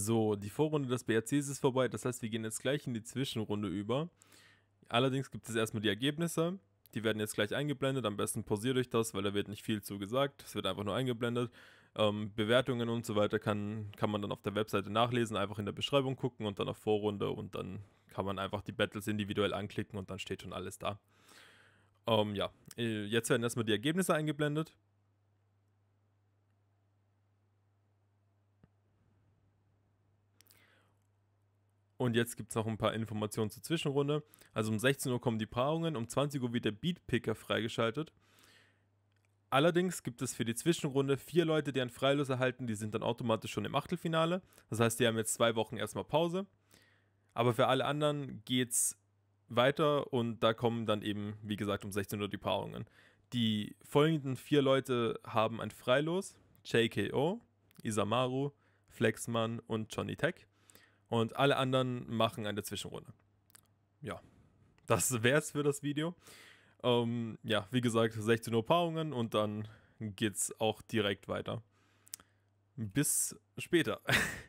So, die Vorrunde des BRCs ist vorbei, das heißt, wir gehen jetzt gleich in die Zwischenrunde über. Allerdings gibt es erstmal die Ergebnisse. Die werden jetzt gleich eingeblendet. Am besten pausiert euch das, weil da wird nicht viel zu gesagt. Es wird einfach nur eingeblendet. Ähm, Bewertungen und so weiter kann, kann man dann auf der Webseite nachlesen, einfach in der Beschreibung gucken und dann auf Vorrunde und dann kann man einfach die Battles individuell anklicken und dann steht schon alles da. Ähm, ja, äh, jetzt werden erstmal die Ergebnisse eingeblendet. Und jetzt gibt es noch ein paar Informationen zur Zwischenrunde. Also um 16 Uhr kommen die Paarungen, um 20 Uhr wird der Beatpicker freigeschaltet. Allerdings gibt es für die Zwischenrunde vier Leute, die einen Freilos erhalten, die sind dann automatisch schon im Achtelfinale. Das heißt, die haben jetzt zwei Wochen erstmal Pause. Aber für alle anderen geht es weiter und da kommen dann eben, wie gesagt, um 16 Uhr die Paarungen. Die folgenden vier Leute haben ein Freilos: JKO, Isamaru, Flexmann und Johnny Tech. Und alle anderen machen eine Zwischenrunde. Ja, das wäre es für das Video. Ähm, ja, wie gesagt, 16 Uhr Paarungen und dann geht's auch direkt weiter. Bis später.